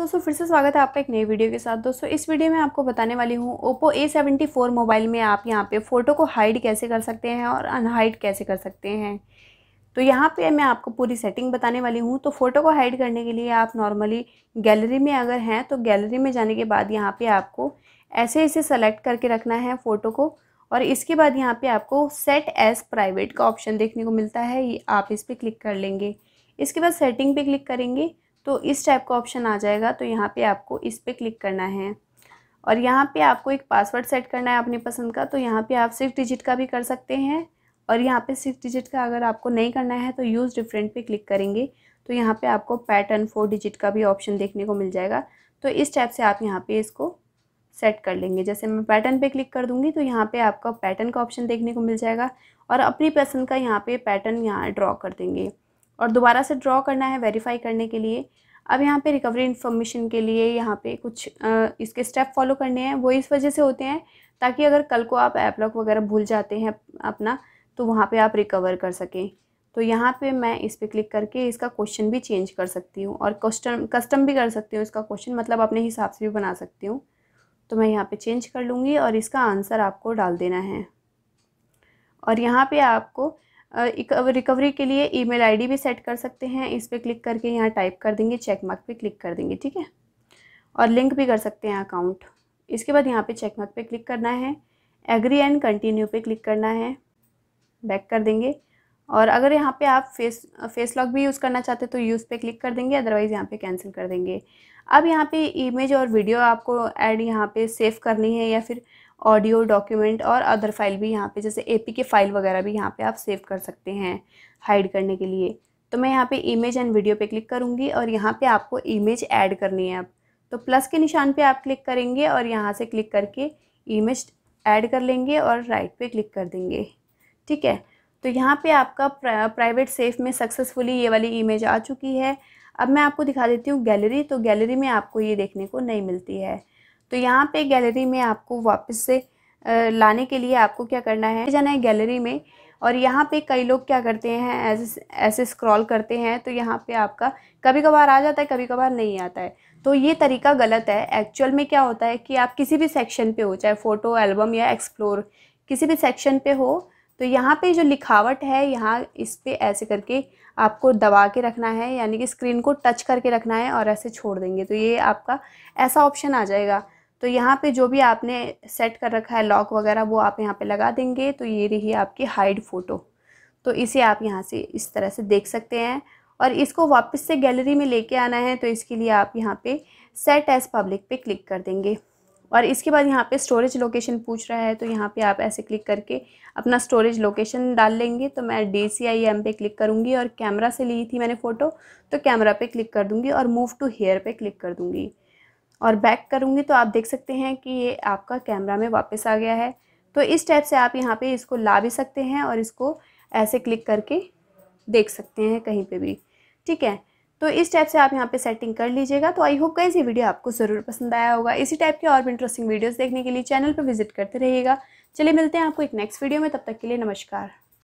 दोस्तों फिर से स्वागत है आपका एक नई वीडियो के साथ दोस्तों इस वीडियो में आपको बताने वाली हूँ Oppo A seventy four mobile में आप यहाँ पे फ़ोटो को हाइड कैसे कर सकते हैं और अनहाइड कैसे कर सकते हैं तो यहाँ पे मैं आपको पूरी सेटिंग बताने वाली हूँ तो फ़ोटो को हाइड करने के लिए आप नॉर्मली गैलरी में अगर हैं तो गैलरी में जाने के बाद यहाँ पर आपको ऐसे ऐसे सेलेक्ट करके रखना है फ़ोटो को और इसके बाद यहाँ पर आपको सेट एज़ प्राइवेट का ऑप्शन देखने को मिलता है आप इस पर क्लिक कर लेंगे इसके बाद सेटिंग पर क्लिक करेंगे तो इस टाइप का ऑप्शन आ जाएगा तो यहाँ पे आपको इस पर क्लिक करना है और यहाँ पे आपको एक पासवर्ड सेट करना है अपनी पसंद का तो यहाँ पे आप सिक्स डिजिट का भी कर सकते हैं और यहाँ पे सिक्स डिजिट का अगर आपको नहीं करना है तो यूज़ डिफरेंट पे क्लिक करेंगे तो यहाँ पे आपको पैटर्न फोर डिजिट का भी ऑप्शन देखने को मिल जाएगा तो इस टाइप से आप यहाँ पर इसको सेट कर लेंगे जैसे मैं पैटर्न पर क्लिक कर दूँगी तो यहाँ पर आपका पैटर्न का ऑप्शन देखने को मिल जाएगा और अपनी पसंद का यहाँ पर पैटर्न यहाँ ड्रॉ कर देंगे और दोबारा से ड्रॉ करना है वेरीफाई करने के लिए अब यहाँ पे रिकवरी इन्फॉर्मेशन के लिए यहाँ पे कुछ आ, इसके स्टेप फॉलो करने हैं वो इस वजह से होते हैं ताकि अगर कल को आप एपलॉक वगैरह भूल जाते हैं अपना तो वहाँ पे आप रिकवर कर सकें तो यहाँ पे मैं इस पर क्लिक करके इसका क्वेश्चन भी चेंज कर सकती हूँ और कस्टम कस्टम भी कर सकती हूँ इसका क्वेश्चन मतलब अपने हिसाब से भी बना सकती हूँ तो मैं यहाँ पर चेंज कर लूँगी और इसका आंसर आपको डाल देना है और यहाँ पर आपको रिकवरी के लिए ईमेल आईडी भी सेट कर सकते हैं इस पर क्लिक करके यहाँ टाइप कर देंगे चेक मार्क पे क्लिक कर देंगे ठीक है और लिंक भी कर सकते हैं अकाउंट इसके बाद यहाँ पे चेक मार्क पे क्लिक करना है एग्री एंड कंटिन्यू पे क्लिक करना है बैक कर देंगे और अगर यहाँ पे आप फेस फेस लॉक भी यूज़ करना चाहते तो यूज़ पे क्लिक कर देंगे अदरवाइज़ यहाँ पे कैंसिल कर देंगे अब यहाँ पे इमेज और वीडियो आपको ऐड यहाँ पे सेव करनी है या फिर ऑडियो डॉक्यूमेंट और अदर फाइल भी यहाँ पे जैसे ए के फाइल वगैरह भी यहाँ पे आप सेव कर सकते हैं हाइड करने के लिए तो मैं यहाँ पे इमेज एंड वीडियो पे क्लिक करूँगी और यहाँ पे आपको इमेज ऐड करनी है अब तो प्लस के निशान पे आप क्लिक करेंगे और यहाँ से क्लिक करके इमेज ऐड कर लेंगे और राइट पर क्लिक कर देंगे ठीक है तो यहाँ पर आपका प्राइवेट सेफ में सक्सेसफुली ये वाली इमेज आ चुकी है अब मैं आपको दिखा देती हूँ गैलरी तो गैलरी में आपको ये देखने को नहीं मिलती है तो यहाँ पे गैलरी में आपको वापस से लाने के लिए आपको क्या करना है जाना है गैलरी में और यहाँ पे कई लोग क्या करते हैं ऐसे ऐसे स्क्रॉल करते हैं तो यहाँ पे आपका कभी कभार आ जाता है कभी कभार नहीं आता है तो ये तरीका गलत है एक्चुअल में क्या होता है कि आप किसी भी सेक्शन पे हो चाहे फ़ोटो एल्बम या एक्सप्लोर किसी भी सेक्शन पे हो तो यहाँ पे जो लिखावट है यहाँ इस पर ऐसे करके आपको दबा के रखना है यानी कि स्क्रीन को टच करके रखना है और ऐसे छोड़ देंगे तो ये आपका ऐसा ऑप्शन आ जाएगा तो यहाँ पे जो भी आपने सेट कर रखा है लॉक वगैरह वो आप यहाँ पे लगा देंगे तो ये रही आपकी हाइड फ़ोटो तो इसे आप यहाँ से इस तरह से देख सकते हैं और इसको वापस से गैलरी में लेके आना है तो इसके लिए आप यहाँ पे सेट एज़ पब्लिक पे क्लिक कर देंगे और इसके बाद यहाँ पे स्टोरेज लोकेशन पूछ रहा है तो यहाँ पे आप ऐसे क्लिक करके अपना स्टोरेज लोकेशन डाल लेंगे तो मैं डी सी आई एम पे क्लिक करूँगी और कैमरा से ली थी मैंने फ़ोटो तो कैमरा पे क्लिक कर दूँगी और मूव टू हेयर पे क्लिक कर दूँगी और बैक करूँगी तो आप देख सकते हैं कि ये आपका कैमरा में वापस आ गया है तो इस टाइप से आप यहाँ पे इसको ला भी सकते हैं और इसको ऐसे क्लिक करके देख सकते हैं कहीं पे भी ठीक है तो इस टाइप से आप यहाँ पे सेटिंग कर लीजिएगा तो आई होप गाइज ये वीडियो आपको ज़रूर पसंद आया होगा इसी टाइप के और भी इंटरेस्टिंग वीडियोज़ देखने के लिए चैनल पर विजिट करते रहिएगा चलिए मिलते हैं आपको एक नेक्स्ट वीडियो में तब तक के लिए नमस्कार